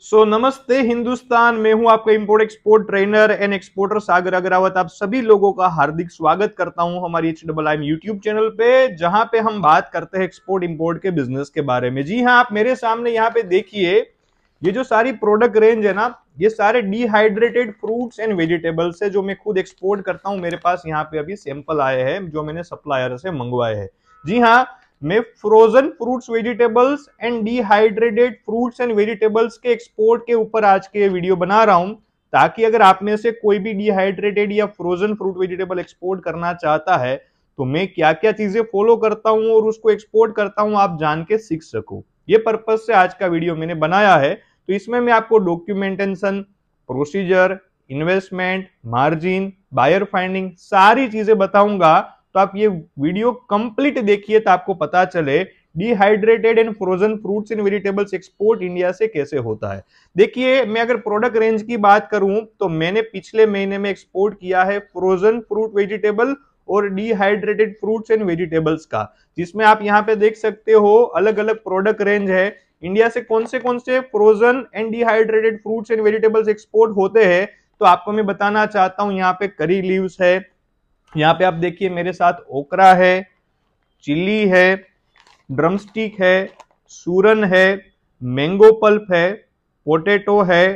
सो so, नमस्ते हिंदुस्तान मैं हूं आपका import export trainer and exporter Sagar Agrawat आप सभी लोगों का हार्दिक स्वागत करता हूं हमारी H double I YouTube channel पे जहां पे हम बात करते हैं एक्सपोर्ट इंपोर्ट के बिजनेस के बारे में जी हाँ आप मेरे सामने यहाँ पे देखिए ये जो सारी प्रोडक्ट रेंज है ना ये सारे डिहाइड्रेटेड फ्रूट्स एंड वेजिटेबल्स है जो मैं खुद एक्सपोर्ट करता हूँ मेरे पास यहाँ पे अभी सैंपल आए हैं जो मैंने सप्लायर से मंगवाए हैं जी हाँ में frozen fruits vegetables and dehydrated fruits and vegetables के एक्सपोर्ट के ऊपर आज के वीडियो बना रहा हूं ताकि अगर आप में से कोई भी डिहाइड्रेटेड या फ्रोजन फ्रूट वेजिटेबल एक्सपोर्ट करना चाहता है तो मैं क्या क्या चीजें फॉलो करता हूं और उसको एक्सपोर्ट करता हूं आप जान के सीख सको ये पर्पज से आज का वीडियो मैंने बनाया है तो इसमें मैं आपको documentation procedure investment margin buyer finding सारी चीजें बताऊंगा तो आप ये वीडियो कंप्लीट देखिए तो आपको पता चले dehydrated and frozen fruits and vegetables export India से कैसे होता है देखिए मैं अगर प्रोडक्ट रेंज की बात करूं तो मैंने पिछले महीने में एक्सपोर्ट किया है फ्रोजन फ्रूट वेजिटेबल और डिहाइड्रेटेड फ्रूट्स एंड वेजिटेबल्स का जिसमें आप यहाँ पे देख सकते हो अलग अलग प्रोडक्ट रेंज है इंडिया से कौन से कौन से frozen and dehydrated fruits and vegetables export होते हैं तो आपको मैं बताना चाहता हूँ यहाँ पे करी लीव्स है यहाँ पे आप देखिए मेरे साथ ओकरा है चिल्ली है ड्रमस्टिक है सूरन है मैंगो पल्प है पोटेटो है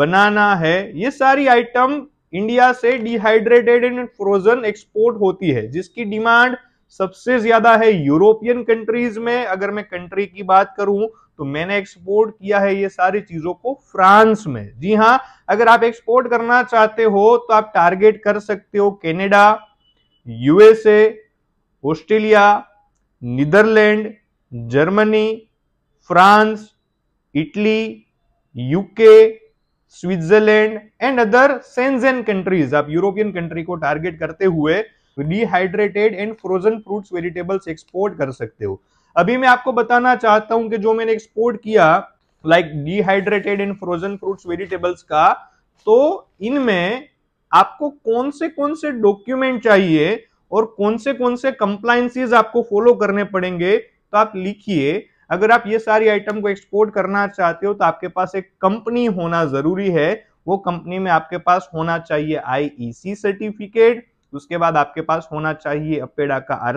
बनाना है ये सारी आइटम इंडिया से डिहाइड्रेटेड एंड फ्रोजन एक्सपोर्ट होती है जिसकी डिमांड सबसे ज्यादा है यूरोपियन कंट्रीज में अगर मैं कंट्री की बात करूं तो मैंने एक्सपोर्ट किया है ये सारी चीजों को फ्रांस में जी हाँ अगर आप एक्सपोर्ट करना चाहते हो तो आप टारगेट कर सकते हो Canada USA Australia Netherland Germany France Italy UK Switzerland and other Schengen countries आप यूरोपियन कंट्री को टारगेट करते हुए dehydrated and frozen fruits vegetables export कर सकते हो अभी मैं आपको बताना चाहता हूं कि जो मैंने एक्सपोर्ट किया like dehydrated and frozen fruits vegetables का तो इनमें आपको कौन से कौन से डॉक्यूमेंट चाहिए और कौन से कौन से कंप्लाइंसिस आपको फॉलो करने पड़ेंगे तो आप लिखिए अगर आप ये सारी आइटम को एक्सपोर्ट करना चाहते हो तो आपके पास एक कंपनी होना जरूरी है वो कंपनी में आपके पास होना चाहिए आईईसी सर्टिफिकेट e उसके बाद आपके पास होना चाहिए अपेडा का आर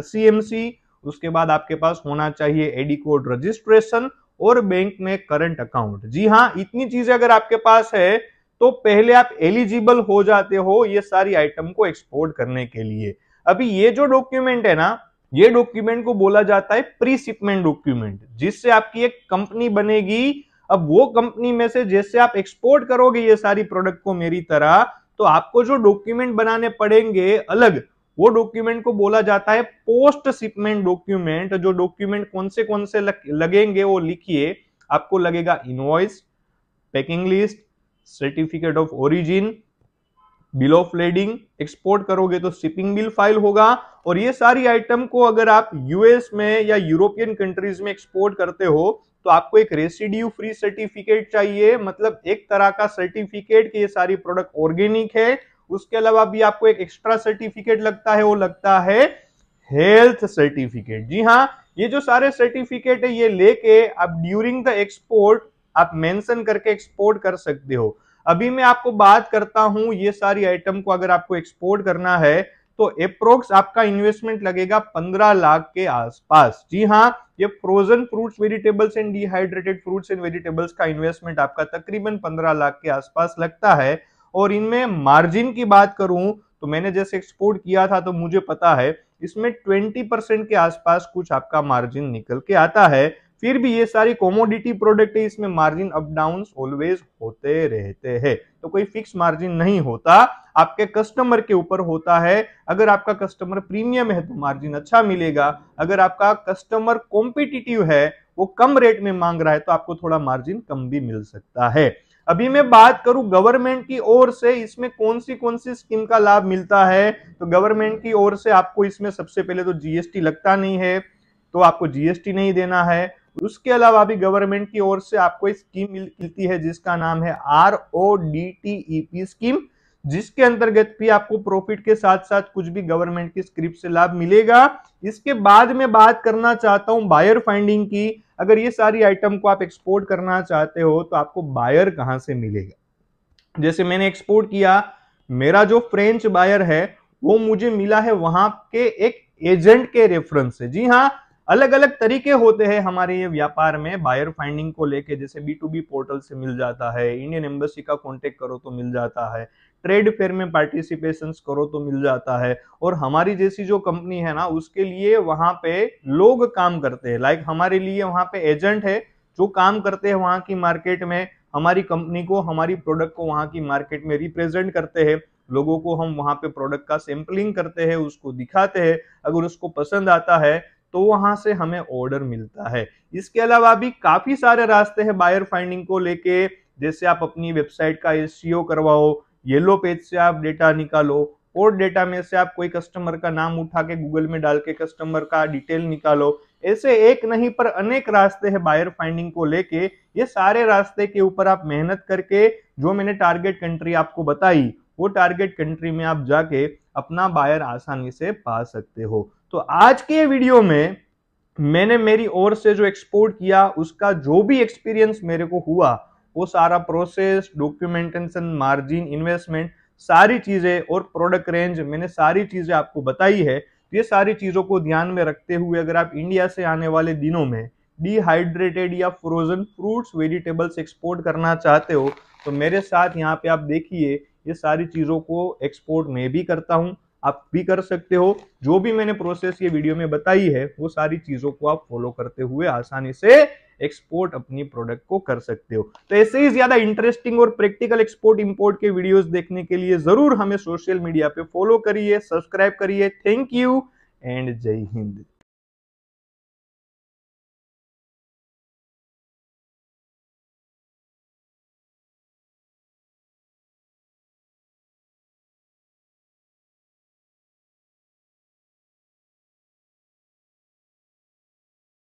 उसके बाद आपके पास होना चाहिए एडी कोड रजिस्ट्रेशन और बैंक में करंट अकाउंट जी हाँ इतनी चीजें अगर आपके पास है तो पहले आप एलिजिबल हो जाते हो ये सारी आइटम को एक्सपोर्ट करने के लिए अभी ये जो डॉक्यूमेंट है ना ये डॉक्यूमेंट को बोला जाता है प्री शिपमेंट डॉक्यूमेंट जिससे आपकी एक कंपनी बनेगी अब वो कंपनी में से जैसे आप एक्सपोर्ट करोगे ये सारी प्रोडक्ट को मेरी तरह तो आपको जो डॉक्यूमेंट बनाने पड़ेंगे अलग वो डॉक्यूमेंट को बोला जाता है पोस्ट शिपमेंट डॉक्यूमेंट जो डॉक्यूमेंट कौन से कौन से लगेंगे वो लिखिए आपको लगेगा invoice packing list certificate of origin bill of lading export करोगे तो शिपिंग बिल फाइल होगा और ये सारी आइटम को अगर आप यूएस में या यूरोपियन कंट्रीज में एक्सपोर्ट करते हो तो आपको एक रेसिड्यू फ्री सर्टिफिकेट चाहिए मतलब एक तरह का सर्टिफिकेट कि ये सारी प्रोडक्ट ऑर्गेनिक है उसके अलावा भी आपको एक एक्स्ट्रा सर्टिफिकेट लगता है वो लगता है हेल्थ सर्टिफिकेट जी हाँ ये जो सारे सर्टिफिकेट है ये लेके आप ड्यूरिंग द एक्सपोर्ट आप मेंशन करके एक्सपोर्ट कर सकते हो अभी मैं आपको बात करता हूं ये सारी आइटम को अगर आपको एक्सपोर्ट करना है तो अप्रोक्स आपका इन्वेस्टमेंट लगेगा पंद्रह लाख के आसपास जी हाँ ये frozen fruits vegetables and dehydrated fruits and vegetables का इन्वेस्टमेंट आपका तकरीबन पंद्रह लाख के आसपास लगता है और इनमें मार्जिन की बात करूं तो मैंने जैसे एक्सपोर्ट किया था तो मुझे पता है इसमें 20 परसेंट के आसपास कुछ आपका मार्जिन निकल के आता है फिर भी ये सारी कॉमोडिटी प्रोडक्ट है इसमें मार्जिन अप डाउन ऑलवेज होते रहते हैं तो कोई फिक्स मार्जिन नहीं होता आपके कस्टमर के ऊपर होता है अगर आपका कस्टमर प्रीमियम है तो मार्जिन अच्छा मिलेगा अगर आपका कस्टमर कॉम्पिटिटिव है वो कम रेट में मांग रहा है तो आपको थोड़ा मार्जिन कम भी मिल सकता है अभी मैं बात करूं गवर्नमेंट की ओर से इसमें कौन सी कौन सी स्कीम का लाभ मिलता है तो गवर्नमेंट की ओर से आपको इसमें सबसे पहले तो जीएसटी लगता नहीं है तो आपको जीएसटी नहीं देना है उसके अलावा भी गवर्नमेंट की ओर से आपको एक स्कीम मिलती है जिसका नाम है R O D T E P scheme जिसके अंतर्गत भी आपको प्रॉफिट के साथ साथ कुछ भी गवर्नमेंट की स्क्रिप्ट से लाभ मिलेगा इसके बाद में बात करना चाहता हूं बायर फाइंडिंग की अगर ये सारी आइटम को आप एक्सपोर्ट करना चाहते हो तो आपको बायर कहां से मिलेगा जैसे मैंने एक्सपोर्ट किया मेरा जो फ्रेंच बायर है वो मुझे मिला है वहां के एक एजेंट के रेफरेंस से जी हाँ अलग अलग तरीके होते हैं हमारे ये व्यापार में बायर फाइंडिंग को लेके जैसे बी टू बी पोर्टल से मिल जाता है इंडियन एम्बेसी का कांटेक्ट करो तो मिल जाता है ट्रेड फेयर में पार्टिसिपेशन करो तो मिल जाता है और हमारी जैसी जो कंपनी है ना उसके लिए वहां पे लोग काम करते हैं लाइक हमारे लिए वहां पे एजेंट है जो काम करते हैं वहां की मार्केट में हमारी कंपनी को हमारी प्रोडक्ट को वहां की मार्केट में रिप्रेजेंट करते हैं लोगों को हम वहाँ पे प्रोडक्ट का सैम्पलिंग करते हैं उसको दिखाते हैं अगर उसको पसंद आता है तो वहां से हमें ऑर्डर मिलता है इसके अलावा भी काफी सारे रास्ते हैं बायर फाइंडिंग को लेके जैसे आप अपनी वेबसाइट का एस e करवाओ येलो पेज से आप डेटा निकालो और डेटा में से आप कोई कस्टमर का नाम उठा के गूगल में डाल के कस्टमर का डिटेल निकालो ऐसे एक नहीं पर अनेक रास्ते हैं बायर फाइंडिंग को लेके ये सारे रास्ते के ऊपर आप मेहनत करके जो मैंने टारगेट कंट्री आपको बताई वो टारगेट कंट्री में आप जाके अपना बायर आसानी से पा सकते हो तो आज के वीडियो में मैंने मेरी ओर से जो एक्सपोर्ट किया उसका जो भी एक्सपीरियंस मेरे को हुआ वो सारा प्रोसेस डॉक्यूमेंटेशन मार्जिन इन्वेस्टमेंट सारी चीज़ें और प्रोडक्ट रेंज मैंने सारी चीज़ें आपको बताई है तो ये सारी चीज़ों को ध्यान में रखते हुए अगर आप इंडिया से आने वाले दिनों में डिहाइड्रेटेड या फ्रोजन फ्रूट्स वेजिटेबल्स एक्सपोर्ट करना चाहते हो तो मेरे साथ यहाँ पे आप देखिए ये सारी चीज़ों को एक्सपोर्ट मैं भी करता हूँ आप भी कर सकते हो जो भी मैंने प्रोसेस ये वीडियो में बताई है वो सारी चीजों को आप फॉलो करते हुए आसानी से एक्सपोर्ट अपनी प्रोडक्ट को कर सकते हो तो ऐसे ही ज्यादा इंटरेस्टिंग और प्रैक्टिकल एक्सपोर्ट इंपोर्ट के वीडियोस देखने के लिए जरूर हमें सोशल मीडिया पे फॉलो करिए सब्सक्राइब करिए thank you and Jai Hind